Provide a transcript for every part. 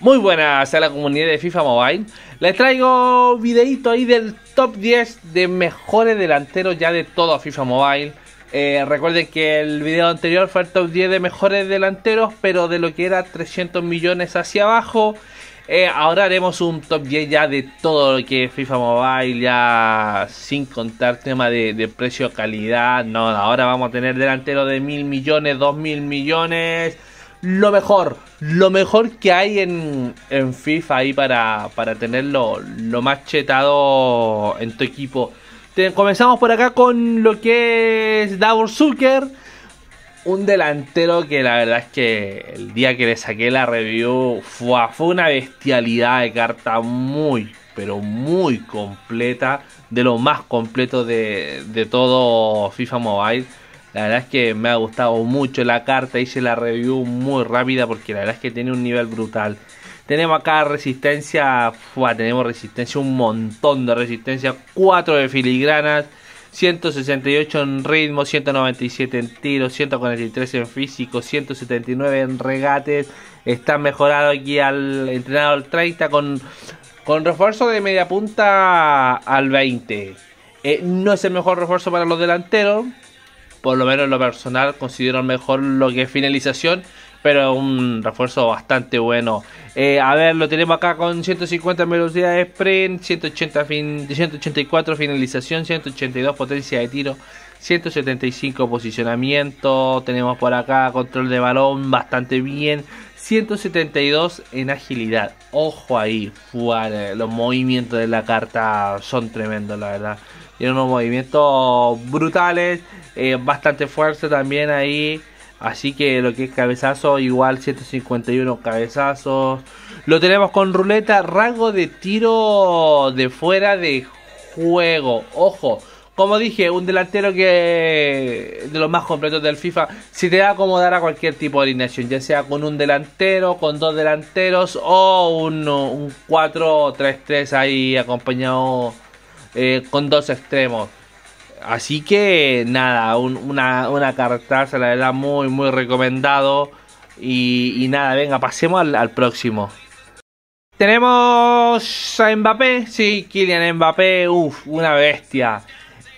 Muy buenas a la comunidad de FIFA Mobile. Les traigo videito ahí del top 10 de mejores delanteros ya de todo FIFA Mobile. Eh, recuerden que el video anterior fue el top 10 de mejores delanteros, pero de lo que era 300 millones hacia abajo. Eh, ahora haremos un top 10 ya de todo lo que es FIFA Mobile, ya sin contar tema de, de precio, calidad. No, ahora vamos a tener delanteros de mil millones, dos mil millones lo mejor, lo mejor que hay en, en FIFA ahí para, para tenerlo lo más chetado en tu equipo. comenzamos por acá con lo que es Davor Zucker. Un delantero que la verdad es que el día que le saqué la review fue, fue una bestialidad de carta muy, pero muy completa. De lo más completo de, de todo FIFA Mobile la verdad es que me ha gustado mucho la carta. Hice la review muy rápida porque la verdad es que tiene un nivel brutal. Tenemos acá resistencia, tenemos resistencia, un montón de resistencia. 4 de filigranas, 168 en ritmo, 197 en tiro, 143 en físico, 179 en regates. Está mejorado aquí al entrenador al 30 con, con refuerzo de media punta al 20. Eh, no es el mejor refuerzo para los delanteros, por lo menos lo personal considero mejor lo que es finalización, pero un refuerzo bastante bueno. Eh, a ver, lo tenemos acá con 150 velocidad de sprint, 180 fin, 184 finalización, 182 potencia de tiro. 175 posicionamiento, tenemos por acá control de balón bastante bien, 172 en agilidad. Ojo ahí, fuera, eh, los movimientos de la carta son tremendos, la verdad tiene unos movimientos brutales, eh, bastante fuerza también ahí. Así que lo que es cabezazo, igual 151 cabezazos. Lo tenemos con ruleta, rango de tiro de fuera de juego. Ojo, como dije, un delantero que de los más completos del FIFA si te va a acomodar a cualquier tipo de alineación, ya sea con un delantero, con dos delanteros o un, un 4-3-3 ahí acompañado eh, con dos extremos. Así que nada, una, carta se la verdad, muy, muy recomendado. Y, nada, venga, pasemos al, próximo. Tenemos a Mbappé, sí, Kylian Mbappé, uff, una bestia.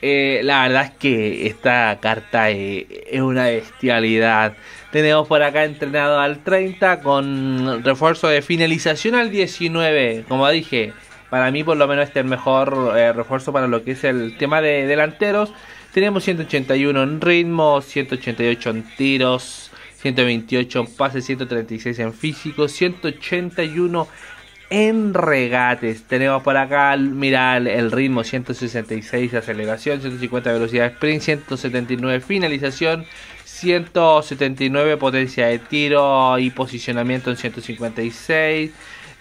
Eh, la verdad es que esta carta eh, es una bestialidad. Tenemos por acá entrenado al 30 con refuerzo de finalización al 19, como dije, para mí, por lo menos, este es el mejor eh, refuerzo para lo que es el tema de delanteros. Tenemos 181 en ritmo, 188 en tiros, 128 en pases, 136 en físico, 181 en regates. Tenemos por acá, mira el ritmo, 166 aceleración, 150 velocidad de sprint, 179 finalización, 179 potencia de tiro y posicionamiento en 156.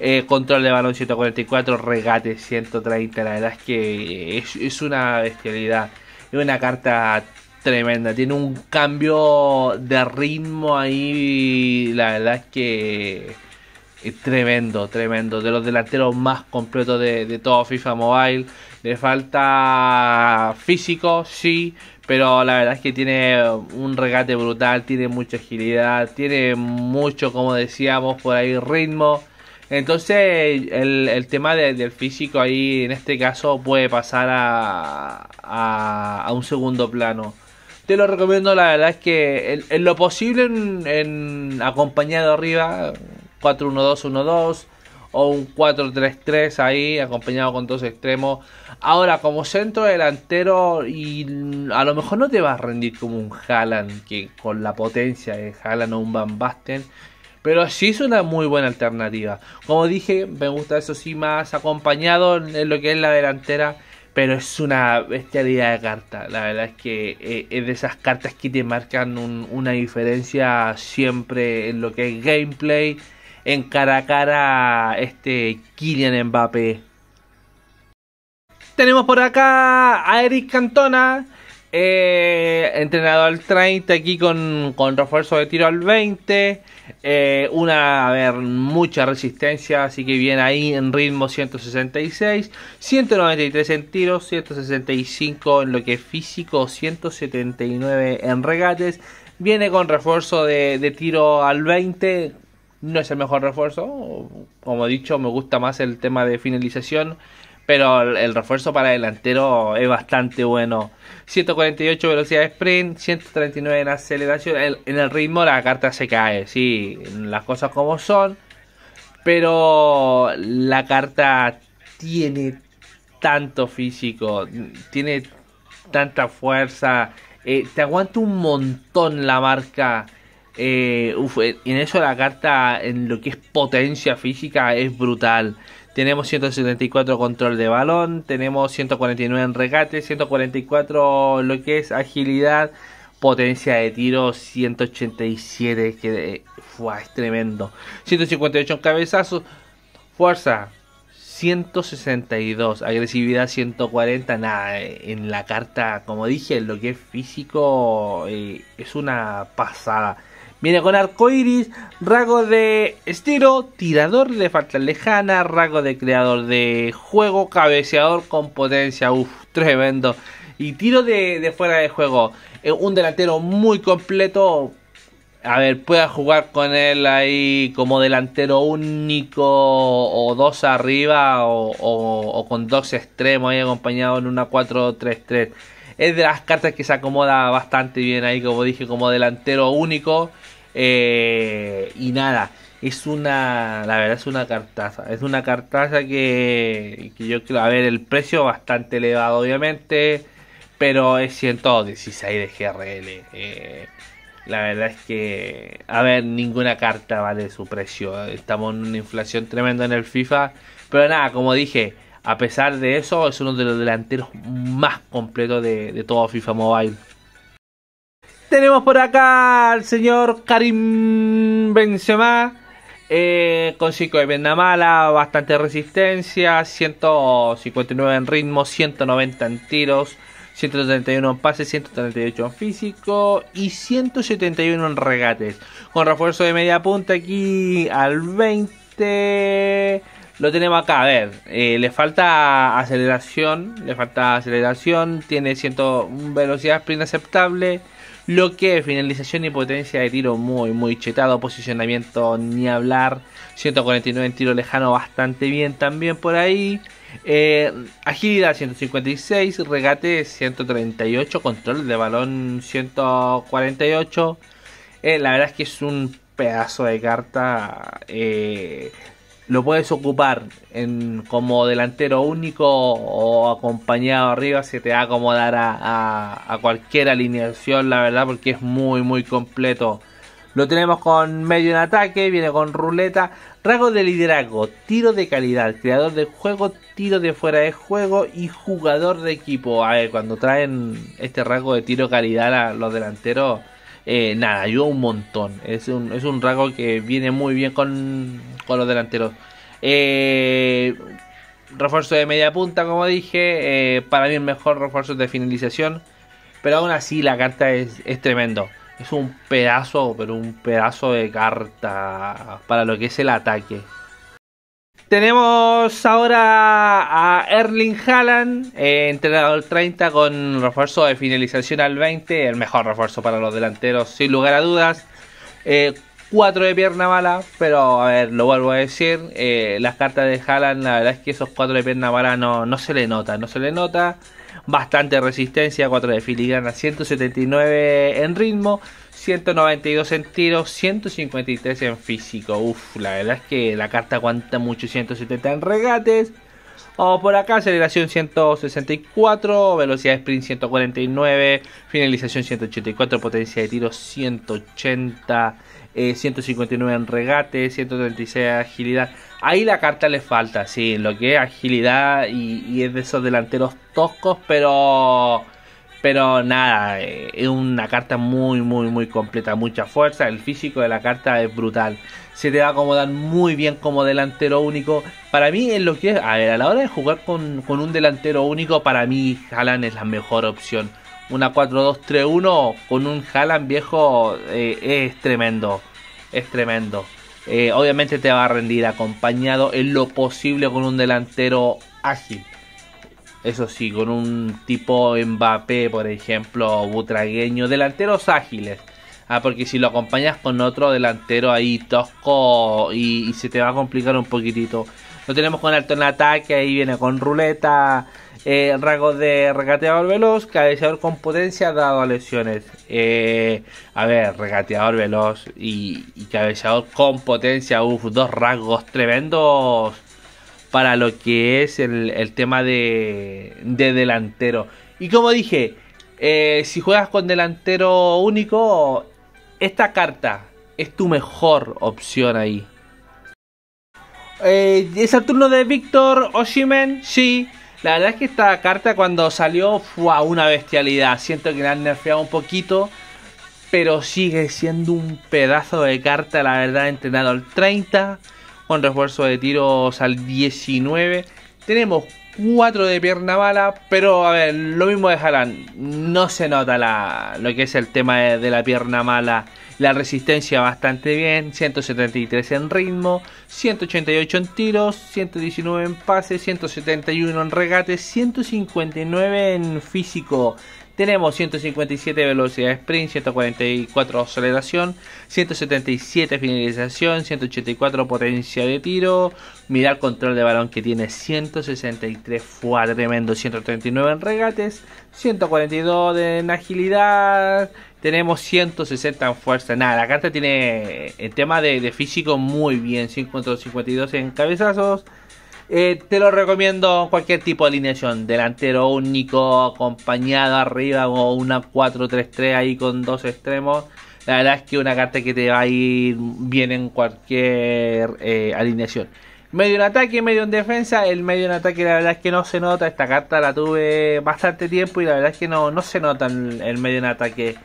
Eh, control de balón 144, regate 130. La verdad es que es, una bestialidad. Es una carta tremenda. Tiene un cambio de ritmo ahí. La verdad es que es tremendo, tremendo. De los delanteros más completos de, de todo FIFA Mobile. Le falta físico, sí. Pero la verdad es que tiene un regate brutal. Tiene mucha agilidad. Tiene mucho, como decíamos, por ahí ritmo. Entonces, el, el tema del físico ahí, en este caso, puede pasar a, a, un segundo plano. Te lo recomiendo, la verdad es que en, lo posible, en, acompañado arriba, 4-1-2-1-2 o un 4-3-3 ahí, acompañado con dos extremos. Ahora, como centro delantero, y a lo mejor no te vas a rendir como un Haaland, que con la potencia de Haaland o un Van Basten, pero sí es una muy buena alternativa. Como dije, me gusta eso sí más acompañado en lo que es la delantera. Pero es una bestialidad de carta. La verdad es que eh, es de esas cartas que te marcan una diferencia siempre en lo que es gameplay. En cara a cara, este Kylian Mbappé. Tenemos por acá a Eric Cantona eh, al 30 aquí con, con, refuerzo de tiro al 20. Eh, una, a ver, mucha resistencia, así que viene ahí en ritmo 166. 193 en tiros, 165 en lo que es físico, 179 en regates. Viene con refuerzo de, de tiro al 20. No es el mejor refuerzo. Como he dicho, me gusta más el tema de finalización pero el, refuerzo para delantero es bastante bueno. 148 velocidad de sprint, 139 en aceleración. en el ritmo la carta se cae, sí, las cosas como son. Pero la carta tiene tanto físico, tiene tanta fuerza, eh, te aguanta un montón la marca. Eh, en eso la carta, en lo que es potencia física, es brutal. Tenemos 174 control de balón, tenemos 149 en regate, 144 lo que es agilidad, potencia de tiro 187, que eh, fue es tremendo. 158 en cabezazos, fuerza 162, agresividad 140, nada, eh, en la carta, como dije, lo que es físico eh, es una pasada. Viene con iris, rago de estilo, tirador de falta lejana, rasgo de creador de juego, cabeceador con potencia, uff, tremendo. Y tiro de, de fuera de juego. Eh, un delantero muy completo. A ver, pueda jugar con él ahí como delantero único o dos arriba o, con dos extremos ahí acompañado en una 4-3-3 es de las cartas que se acomoda bastante bien ahí, como dije, como delantero único. Eh, y nada, es una, la verdad es una cartaza, es una cartaza que, que yo quiero, a ver, el precio bastante elevado obviamente, pero es 116 de GRL. Eh, la verdad es que, a ver, ninguna carta vale su precio. Estamos en una inflación tremenda en el FIFA. Pero nada, como dije, a pesar de eso, es uno de los delanteros más completos de, todo FIFA Mobile. Tenemos por acá al señor Karim Benzema. Eh, con 5 de venda mala, bastante resistencia, 159 en ritmo, 190 en tiros, 131 en pases, 138 en físico y 171 en regates. Con refuerzo de media punta aquí al 20 lo tenemos acá, a ver, eh, le falta aceleración, le falta aceleración, tiene 100 velocidad inaceptable. aceptable, lo que finalización y potencia de tiro muy, muy chetado, posicionamiento ni hablar, 149 en tiro lejano bastante bien también por ahí, eh, agilidad 156, regate 138, control de balón 148, eh, la verdad es que es un pedazo de carta. Eh, lo puedes ocupar en, como delantero único o acompañado arriba, se te va a acomodar a, cualquier alineación, la verdad, porque es muy, muy completo. Lo tenemos con medio en ataque, viene con ruleta, Rasgo de liderazgo, tiro de calidad, creador de juego, tiro de fuera de juego y jugador de equipo. A ver, cuando traen este rasgo de tiro calidad a los delanteros, eh, nada, ayuda un montón. Es un, es un rasgo que viene muy bien con, con los delanteros. Eh, refuerzo de media punta, como dije. Eh, para mí el mejor refuerzo de finalización. Pero aún así la carta es, es tremendo. Es un pedazo, pero un pedazo de carta para lo que es el ataque. Tenemos ahora a Erling Haaland, eh, entrenador 30 con refuerzo de finalización al 20, el mejor refuerzo para los delanteros, sin lugar a dudas. Eh, cuatro de pierna mala, pero a ver, lo vuelvo a decir, eh, las cartas de Haaland, la verdad es que esos cuatro de pierna mala no, no se le nota, no se le nota. Bastante resistencia, 4 de filigrana, 179 en ritmo. 192 en tiro, 153 en físico. Uf, la verdad es que la carta aguanta mucho, 170 en regates. O por acá, aceleración 164, velocidad de sprint 149, finalización 184, potencia de tiro 180, 159 eh, en regate, 136 agilidad. Ahí la carta le falta, sí, lo que es agilidad y es de esos delanteros toscos, pero pero nada, eh, es una carta muy, muy, muy completa, mucha fuerza. El físico de la carta es brutal. Se te va a acomodar muy bien como delantero único. Para mí, en lo que es, a, la hora de jugar con, un delantero único, para mí Jalan es la mejor opción. Una 4-2-3-1 con un Jalan viejo eh, es tremendo. Es tremendo. Eh, obviamente te va a rendir acompañado en lo posible con un delantero ágil. Eso sí, con un tipo Mbappé, por ejemplo, butragueño, delanteros ágiles. Ah, porque si lo acompañas con otro delantero ahí tosco y, se te va a complicar un poquitito. Lo tenemos con alto en ataque, ahí viene con ruleta, eh, rasgos de regateador veloz, cabeceador con potencia dado a lesiones. Eh, a ver, regateador veloz y, y cabeceador con potencia, Uf, dos rasgos tremendos para lo que es el, tema de, delantero. Y como dije, eh, si juegas con delantero único, esta carta es tu mejor opción ahí. Eh, es el turno de Víctor Oshimen, sí. La verdad es que esta carta cuando salió fue una bestialidad. Siento que la han nerfeado un poquito. Pero sigue siendo un pedazo de carta, la verdad, entrenado al 30 con refuerzo de tiros al 19. Tenemos 4 de pierna mala, pero a ver, lo mismo de Jalan. No se nota lo que es el tema de, la pierna mala. La resistencia bastante bien, 173 en ritmo, 188 en tiros, 119 en pases, 171 en regate. 159 en físico. Tenemos 157 velocidad sprint, 144 aceleración, 177 finalización, 184 potencia de tiro. Mirar control de balón que tiene 163 fue tremendo, 139 en regates, 142 en agilidad. Tenemos 160 en fuerza. Nada, la carta tiene el tema de, físico muy bien. 152 en cabezazos, eh, te lo recomiendo cualquier tipo de alineación. Delantero único, acompañado arriba o una 4-3-3 ahí con dos extremos. La verdad es que una carta que te va a ir bien en cualquier eh, alineación. Medio en ataque, medio en defensa. El medio en ataque la verdad es que no se nota. Esta carta la tuve bastante tiempo y la verdad es que no, no se nota el, medio en ataque.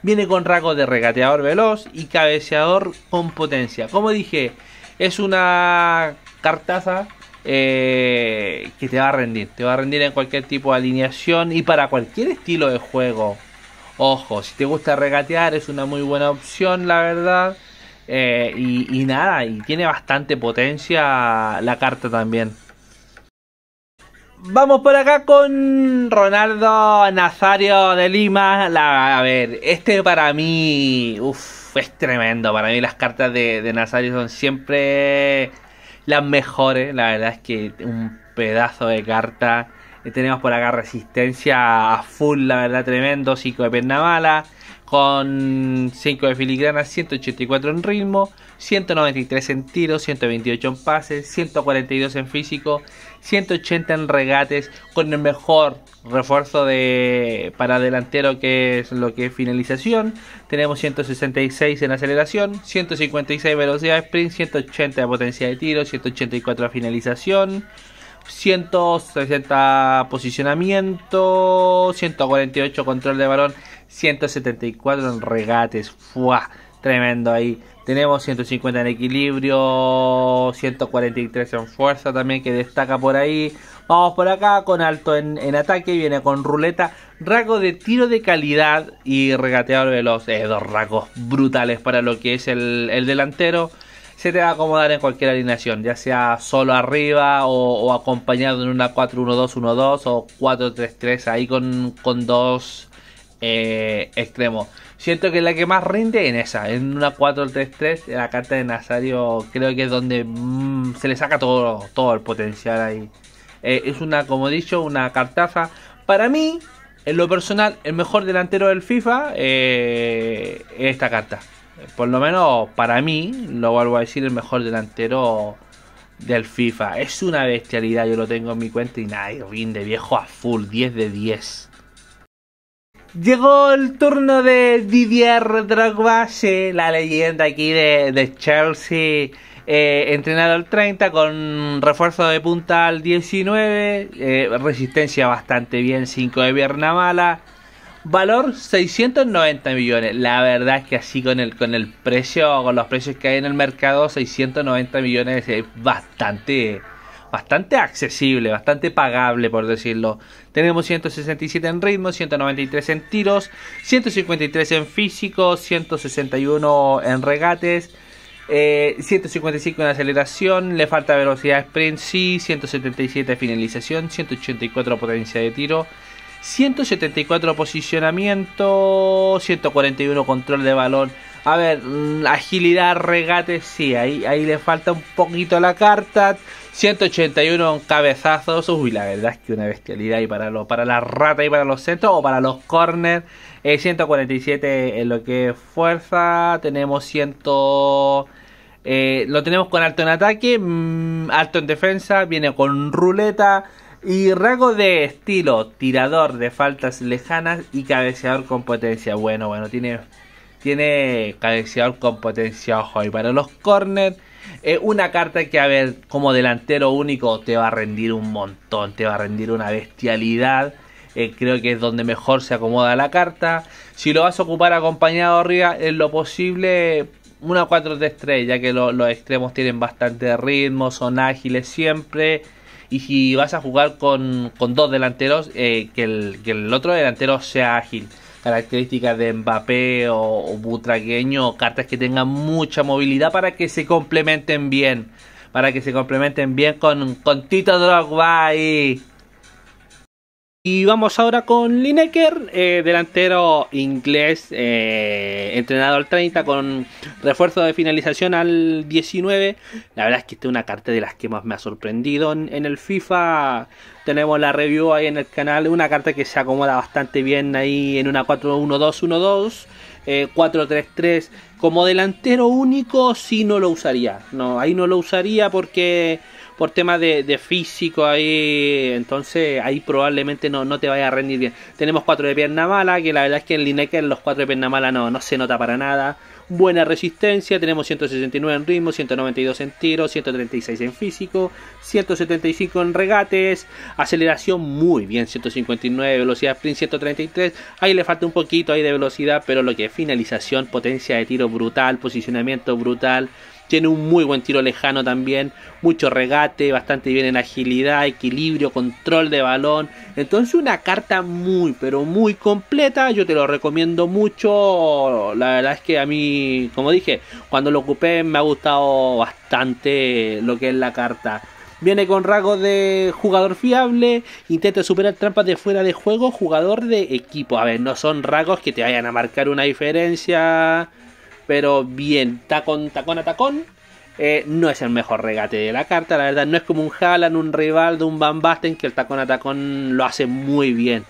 Viene con rasgos de regateador veloz y cabeceador con potencia. Como dije, es una cartaza eh, que te va a rendir. Te va a rendir en cualquier tipo de alineación y para cualquier estilo de juego. Ojo, si te gusta regatear es una muy buena opción, la verdad. Eh, y, nada, y tiene bastante potencia la carta también. Vamos por acá con Ronaldo Nazario de Lima. a ver, este para mí uf, es tremendo. Para mí las cartas de Nazario son siempre las mejores. Eh, la verdad es que un pedazo de carta. Eh, tenemos por acá resistencia a full, la verdad, tremendo. 5 de perna mala. Con 5 de filigrana, 184 en ritmo, 193 en tiro, 128 en pases, 142 en físico, 180 en regates, con el mejor refuerzo de para delantero que es lo que es finalización. Tenemos 166 en aceleración, 156 velocidad de sprint, 180 de potencia de tiro, 184 de finalización. 160 posicionamiento, 148 control de balón, 174 en regates. fuah. Tremendo ahí. Tenemos 150 en equilibrio, 143 en fuerza también que destaca por ahí. Vamos por acá con alto en, en ataque, viene con ruleta, rasgo de tiro de calidad y regateador veloz. dos rasgos brutales para lo que es el, delantero. Se te va a acomodar en cualquier alineación, ya sea solo arriba o, acompañado en una 4-1-2-1-2 o 4-3-3 ahí con, dos eh, extremos siento que la que más rinde en esa, en una 4-3-3, en la carta de Nazario creo que es donde mm, se le saca todo, todo el potencial ahí. Eh, es una, como he dicho, una cartaza. Para mí, en lo personal, el mejor delantero del FIFA eh, es esta carta. Por lo menos para mí, lo vuelvo a decir, el mejor delantero del FIFA. Es una bestialidad, yo lo tengo en mi cuenta y nadie rinde viejo a full, 10 de 10. Llegó el turno de Didier Drogba, la leyenda aquí de, Chelsea, eh, entrenado al 30 con refuerzo de punta al 19, eh, resistencia bastante bien, 5 de pierna mala, valor 690 millones. La verdad es que así con el, con el precio, con los precios que hay en el mercado, 690 millones es bastante bastante accesible, bastante pagable por decirlo. Tenemos 167 en ritmo, 193 en tiros, 153 en físico, 161 en regates, 155 eh, en aceleración, le falta velocidad sprint, sí, 177 finalización, 184 potencia de tiro. 174 posicionamiento, 141 control de balón. A ver, mm, agilidad, regate, sí, ahí, ahí le falta un poquito la carta. 181 cabezazos. Uy, la verdad es que una bestialidad. Y para, lo, para la rata y para los centros o para los corners. 147 eh, en lo que es fuerza. Tenemos 100... Eh, lo tenemos con alto en ataque, mm, alto en defensa, viene con ruleta y rango de estilo, tirador de faltas lejanas y cabeceador con potencia. Bueno, bueno, tiene, tiene cabeceador con potencia, ojo. Y para los corners una carta que, a ver, como delantero único te va a rendir un montón, te va a rendir una bestialidad. Eh, creo que es donde mejor se acomoda la carta. Si lo vas a ocupar acompañado arriba, en lo posible una 4 de estrella, ya que los extremos tienen bastante ritmo, son ágiles siempre. Y si vas a jugar con, dos delanteros, eh, que el otro delantero sea ágil características de Mbappé o, Butragueño, cartas que tengan mucha movilidad para que se complementen bien. Para que se complementen bien con, Tito Drogba y... vamos ahora con Lineker, eh, delantero inglés, eh, entrenado al 30 con refuerzo de finalización al 19. La verdad es que esta es una carta de las que más me ha sorprendido en el FIFA tenemos la review ahí en el canal. Una carta que se acomoda bastante bien ahí en una 4-1-2-1-2. 4-3-3 eh, como delantero único sí no lo usaría no ahí no lo usaría porque por temas de, físico ahí entonces ahí probablemente no, no te vaya a rendir bien tenemos 4 de pierna mala que la verdad es que en Lineker los 4 de pierna mala no, no se nota para nada buena resistencia, tenemos 169 en ritmo, 192 en tiro, 136 en físico, 175 en regates, aceleración muy bien, 159, velocidad sprint 133, ahí le falta un poquito ahí de velocidad, pero lo que es finalización, potencia de tiro brutal, posicionamiento brutal, tiene un muy buen tiro lejano también, mucho regate, bastante bien en agilidad, equilibrio, control de balón. Entonces una carta muy, pero muy completa. Yo te lo recomiendo mucho. La verdad es que a mí, como dije, cuando lo ocupé me ha gustado bastante lo que es la carta. Viene con rasgos de jugador fiable, intenta superar trampas de fuera de juego, jugador de equipo. A ver, no son rasgos que te vayan a marcar una diferencia pero bien, tacón, tacón a tacón. Eh, no es el mejor regate de la carta, la verdad. No es como un Jalan, un rival de un Van Basten, que el tacón a tacón lo hace muy bien.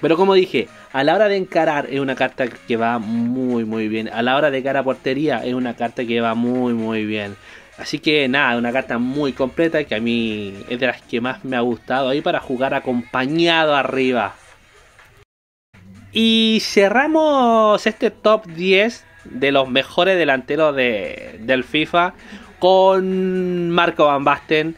Pero como dije, a la hora de encarar es una carta que va muy muy bien. A la hora de cara a portería es una carta que va muy muy bien. Así que nada, una carta muy completa que a mí es de las que más me ha gustado ahí para jugar acompañado arriba. Y cerramos este top 10 de los mejores delanteros de, del FIFA con Marco Van Basten.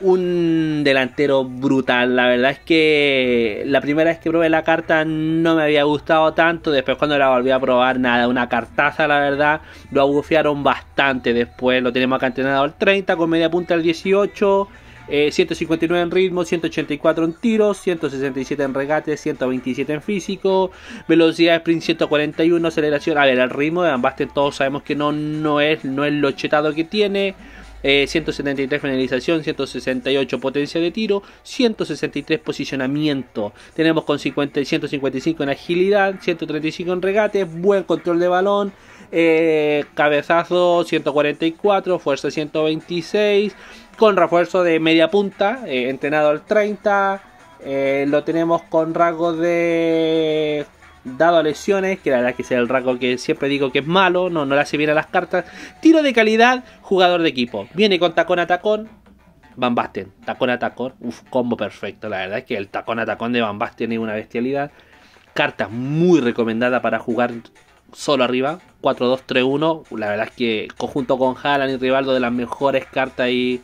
Un delantero brutal. La verdad es que la primera vez que probé la carta no me había gustado tanto. Después cuando la volví a probar, nada, una cartaza, la verdad. Lo agufiaron bastante. Después lo tenemos acá al 30, con media punta al 18 159 eh, en ritmo, 184 en tiros, 167 en regate, 127 en físico, velocidad sprint 141, aceleración, a ver, el ritmo de Ambasten todos sabemos que no, no, es, no es lo chetado que tiene. 173 eh, finalización, 168 potencia de tiro, 163 posicionamiento. Tenemos con 155 en agilidad, 135 en regate, buen control de balón, eh, cabezazo 144, fuerza 126, con refuerzo de media punta, eh, entrenado al 30. Eh, lo tenemos con rago de dado lesiones, que la verdad que es el rasgo que siempre digo que es malo, no, no le hace bien a las cartas. Tiro de calidad, jugador de equipo. Viene con tacón a tacón. Van Basten, tacón a tacón, combo perfecto. La verdad es que el tacón a tacón de Van Basten es una bestialidad. Carta muy recomendada para jugar solo arriba, 4-2-3-1. La verdad es que conjunto con Haaland y Rivaldo de las mejores cartas y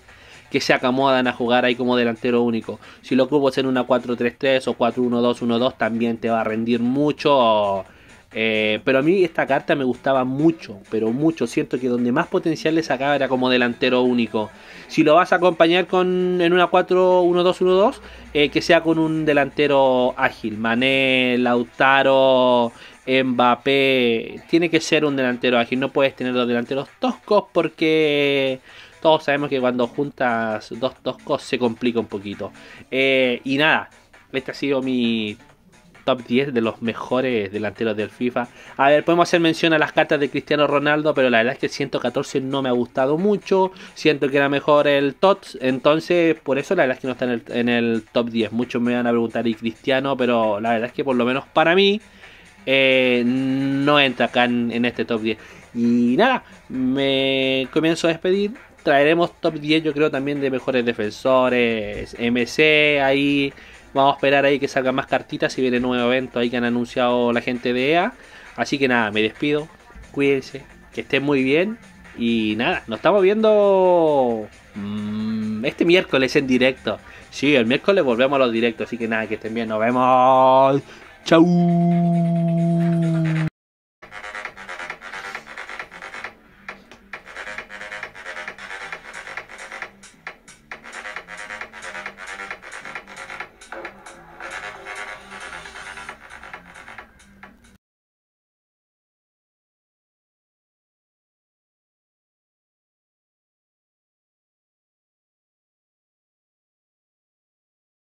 que se acomodan a jugar ahí como delantero único. Si lo ocupas en una 4-3-3 o 4-1-2-1-2 también te va a rendir mucho. Eh, pero a mí esta carta me gustaba mucho, pero mucho. Siento que donde más potencial le sacaba era como delantero único. Si lo vas a acompañar con, en una 4-1-2-1-2, eh, que sea con un delantero ágil. Mané, Lautaro, Mbappé. Tiene que ser un delantero ágil. No puedes tener los delanteros toscos porque todos sabemos que cuando juntas dos, dos cosas se complica un poquito. Eh, y nada, este ha sido mi top 10 de los mejores delanteros del FIFA. A ver, podemos hacer mención a las cartas de Cristiano Ronaldo, pero la verdad es que el 114 no me ha gustado mucho. Siento que era mejor el TOTS, entonces por eso la verdad es que no está en el, top 10. Muchos me van a preguntar, ¿y Cristiano? Pero la verdad es que por lo menos para mí eh, no entra acá en este top 10. Y nada, me comienzo a despedir traeremos top 10 yo creo también de mejores defensores, MC, ahí vamos a esperar ahí que salgan más cartitas si viene nuevo evento ahí que han anunciado la gente de EA. Así que nada, me despido, cuídense, que estén muy bien y nada, nos estamos viendo mm, este miércoles en directo. Sí, el miércoles volvemos a los directos, así que nada, que estén bien, nos vemos. Chau.